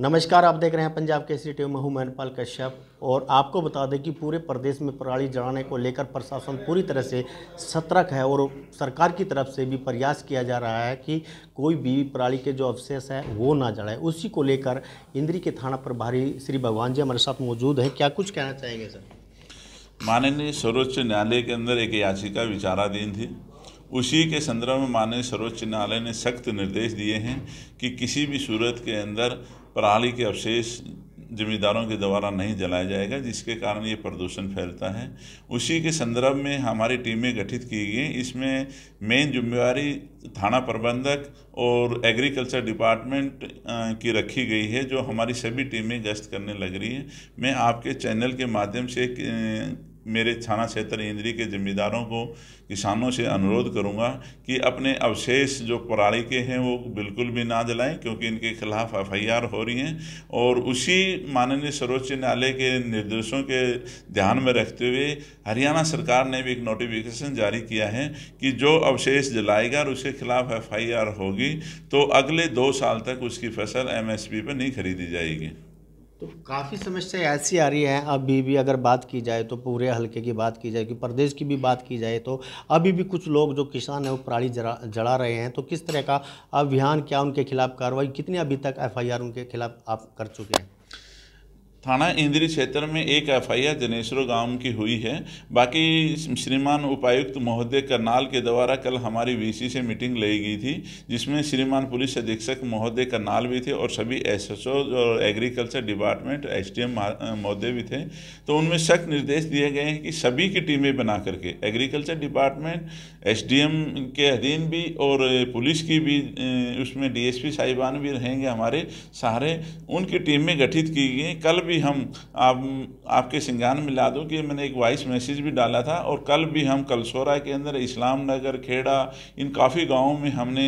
नमस्कार आप देख रहे हैं पंजाब सी टीवी में हूँ मैनपाल कश्यप और आपको बता दें कि पूरे प्रदेश में पराली जलाने को लेकर प्रशासन पूरी तरह से सतर्क है और सरकार की तरफ से भी प्रयास किया जा रहा है कि कोई भी पराली के जो अवशेष है वो ना जलाए उसी को लेकर इंद्री के थाना प्रभारी श्री भगवान जी हमारे साथ मौजूद हैं क्या कुछ कहना चाहेंगे सर माननीय सर्वोच्च न्यायालय के अंदर एक याचिका विचाराधीन थी उसी के संदर्भ में माननीय सर्वोच्च न्यायालय ने सख्त निर्देश दिए हैं कि किसी भी सूरत के अंदर पराली के अवशेष जिम्मेदारों के द्वारा नहीं जलाया जाएगा जिसके कारण ये प्रदूषण फैलता है उसी के संदर्भ में हमारी टीमें गठित की गई इसमें मेन जिम्मेवारी थाना प्रबंधक और एग्रीकल्चर डिपार्टमेंट की रखी गई है जो हमारी सभी टीमें गश्त करने लग रही हैं मैं आपके चैनल के माध्यम से मेरे थाना क्षेत्र इंद्री के जिम्मेदारों को किसानों से अनुरोध करूंगा कि अपने अवशेष जो पराली के हैं वो बिल्कुल भी ना जलाएं क्योंकि इनके खिलाफ एफआईआर हो रही हैं और उसी माननीय सर्वोच्च न्यायालय के निर्देशों के ध्यान में रखते हुए हरियाणा सरकार ने भी एक नोटिफिकेशन जारी किया है कि जो अवशेष जलाएगा और उसके खिलाफ एफ होगी तो अगले दो साल तक उसकी फसल एम पर नहीं खरीदी जाएगी तो काफ़ी समस्या ऐसी आ रही है अभी भी अगर बात की जाए तो पूरे हलके की बात की जाए कि प्रदेश की भी बात की जाए तो अभी भी कुछ लोग जो किसान हैं वो पराली जरा जड़ा रहे हैं तो किस तरह का अभियान क्या उनके खिलाफ कार्रवाई कितनी अभी तक एफआईआर उनके खिलाफ आप कर चुके हैं थाना इंद्री क्षेत्र में एक एफ आई आर जनेश्वरो गांव की हुई है बाकी श्रीमान उपायुक्त महोदय करनाल के द्वारा कल हमारी वीसी से मीटिंग ली गई थी जिसमें श्रीमान पुलिस अधीक्षक महोदय करनाल भी थे और सभी एस और एग्रीकल्चर डिपार्टमेंट एस महोदय भी थे तो उनमें सख्त निर्देश दिए गए हैं कि सभी की टीमें बना करके एग्रीकल्चर डिपार्टमेंट एस के अधीन भी और पुलिस की भी उसमें पी साहिबान भी रहेंगे हमारे सारे उनकी टीमें गठित की गई कल भी भी हम आप आपके संज्ञान में ला दूँ कि मैंने एक वॉइस मैसेज भी डाला था और कल भी हम कलसोरा के अंदर इस्लाम नगर खेड़ा इन काफ़ी गाँवों में हमने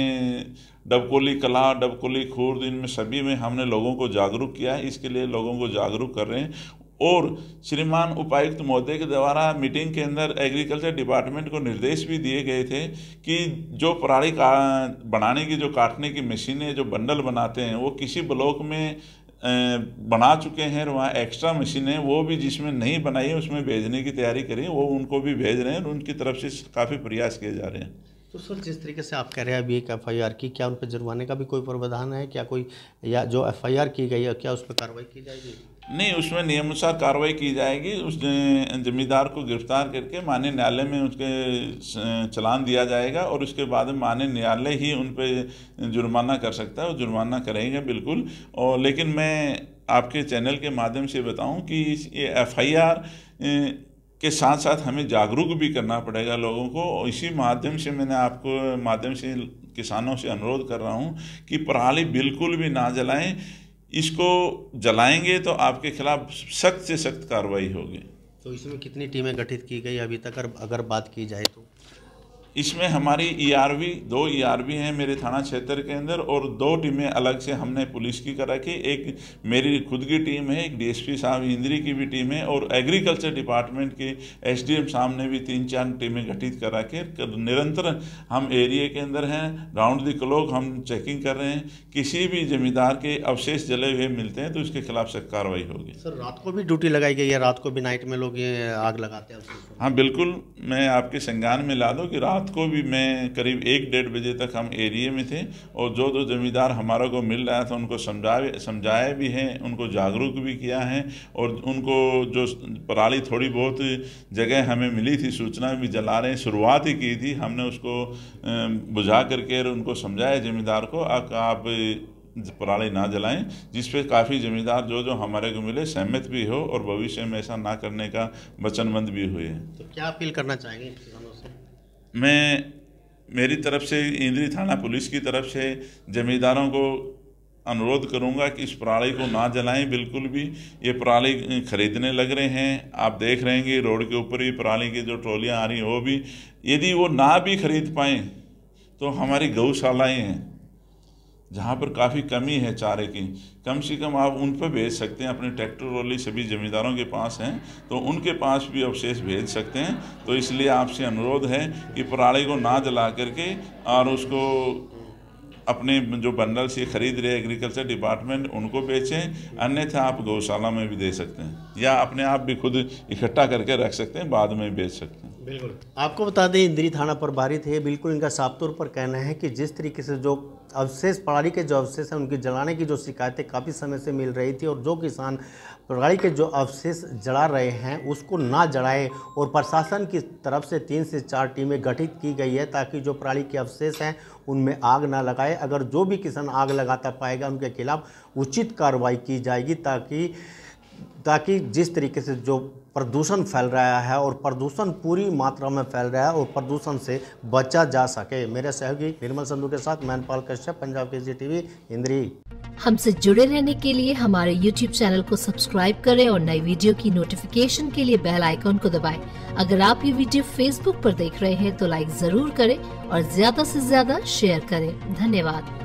डबकोली कला डबकोली खुर्द इनमें सभी में हमने लोगों को जागरूक किया है इसके लिए लोगों को जागरूक कर रहे हैं और श्रीमान उपायुक्त महोदय के द्वारा मीटिंग के अंदर एग्रीकल्चर डिपार्टमेंट को निर्देश भी दिए गए थे कि जो पराली का बनाने की जो काटने की मशीनें जो बंडल बनाते हैं वो किसी ब्लॉक में बना चुके हैं और वहाँ एक्स्ट्रा मशीनें वो भी जिसमें नहीं बनाई उसमें भेजने की तैयारी करें वो उनको भी भेज रहे हैं और उनकी तरफ से काफ़ी प्रयास किए जा रहे हैं तो सर जिस तरीके से आप कह रहे हैं अभी एक एफ आई आर की क्या उन पर जुर्माने का भी कोई प्रावधान है क्या कोई या जो एफ आई आर की गई है क्या उस पर कार्रवाई की जाएगी नहीं उसमें नियमानुसार कार्रवाई की जाएगी उस जमींदार को गिरफ्तार करके मान्य न्यायालय में उसके चलान दिया जाएगा और उसके बाद मान्य न्यायालय ही उन पर जुर्माना कर सकता है और जुर्माना करेंगे बिल्कुल और लेकिन मैं आपके चैनल के माध्यम से बताऊं कि ये एफ के साथ साथ हमें जागरूक भी करना पड़ेगा लोगों को और इसी माध्यम से मैंने आपको माध्यम से किसानों से अनुरोध कर रहा हूँ कि पराली बिल्कुल भी ना जलाएं इसको जलाएंगे तो आपके खिलाफ सख्त से सख्त कार्रवाई होगी तो इसमें कितनी टीमें गठित की गई अभी तक अगर बात की जाए तो इसमें हमारी वी e दो वी e हैं मेरे थाना क्षेत्र के अंदर और दो टीमें अलग से हमने पुलिस की करा की एक मेरी खुद की टीम है एक डीएसपी साहब इंद्री की भी टीम है और एग्रीकल्चर डिपार्टमेंट के एसडीएम साहब ने भी तीन चार टीमें गठित करा के निरंतर हम एरिए के अंदर हैं राउंड द क्लॉक हम चेकिंग कर रहे हैं किसी भी जमींदार के अवशेष जले हुए मिलते हैं तो उसके खिलाफ सख्त कार्रवाई होगी सर रात को भी ड्यूटी लगाई गई है रात को भी नाइट में लोग आग लगाते हैं हाँ बिल्कुल मैं आपके संज्ञान में ला दूँ कि रात रात को भी मैं करीब एक डेढ़ बजे तक हम एरिए में थे और जो जो ज़मींदार हमारा को मिल रहा था उनको समझा समझाए भी हैं उनको जागरूक भी किया है और उनको जो पराली थोड़ी बहुत जगह हमें मिली थी सूचना भी जला रहे शुरुआत ही की थी हमने उसको बुझा करके उनको समझाया ज़मींदार को आप पराली ना जलाएं जिस पे काफ़ी ज़मींदार जो जो हमारे को मिले सहमत भी हो और भविष्य में ऐसा ना करने का वचनबंद भी हुए तो क्या अपील करना चाहेंगे किसानों से मैं मेरी तरफ से इंद्री थाना पुलिस की तरफ से जमींदारों को अनुरोध करूंगा कि इस पराली को ना जलाएं बिल्कुल भी ये पराली खरीदने लग रहे हैं आप देख रहे हैं कि रोड के ऊपर ही पराली की जो ट्रॉलियाँ आ रही हैं वो भी यदि वो ना भी खरीद पाएँ तो हमारी गौशालाएँ हैं जहाँ पर काफ़ी कमी है चारे की कम से कम आप उन पर भेज सकते हैं अपने ट्रैक्टर वाली सभी ज़मींदारों के पास हैं तो उनके पास भी अवशेष भेज सकते हैं तो इसलिए आपसे अनुरोध है कि पराली को ना जला करके और उसको अपने जो बंडल से खरीद रहे एग्रीकल्चर डिपार्टमेंट उनको बेचें अन्यथा आप गौशाला में भी दे सकते हैं या अपने आप भी खुद इकट्ठा करके रख सकते हैं बाद में बेच सकते हैं बिल्कुल आपको बता दें इंदिरी थाना प्रभारी थे बिल्कुल इनका साफ तौर पर कहना है कि जिस तरीके से जो अवशेष प्रणाली के जो अवशेष हैं उनके जलाने की जो शिकायतें काफ़ी समय से मिल रही थी और जो किसान पराली के जो अवशेष जला रहे हैं उसको ना जलाएं और प्रशासन की तरफ से तीन से चार टीमें गठित की गई है ताकि जो पराली के अवशेष हैं उनमें आग ना लगाए अगर जो भी किसान आग लगाता पाएगा उनके खिलाफ उचित कार्रवाई की जाएगी ताकि ताकि जिस तरीके से जो प्रदूषण फैल रहा है और प्रदूषण पूरी मात्रा में फैल रहा है और प्रदूषण से बचा जा सके मेरे सहयोगी निर्मल संधु के साथ मैनपाल कश्यप पंजाब केसरी टीवी इंद्री हमसे जुड़े रहने के लिए हमारे YouTube चैनल को सब्सक्राइब करें और नई वीडियो की नोटिफिकेशन के लिए बेल आइकॉन को दबाएं। अगर आप ये वीडियो Facebook पर देख रहे हैं तो लाइक जरूर करें और ज्यादा से ज्यादा शेयर करें धन्यवाद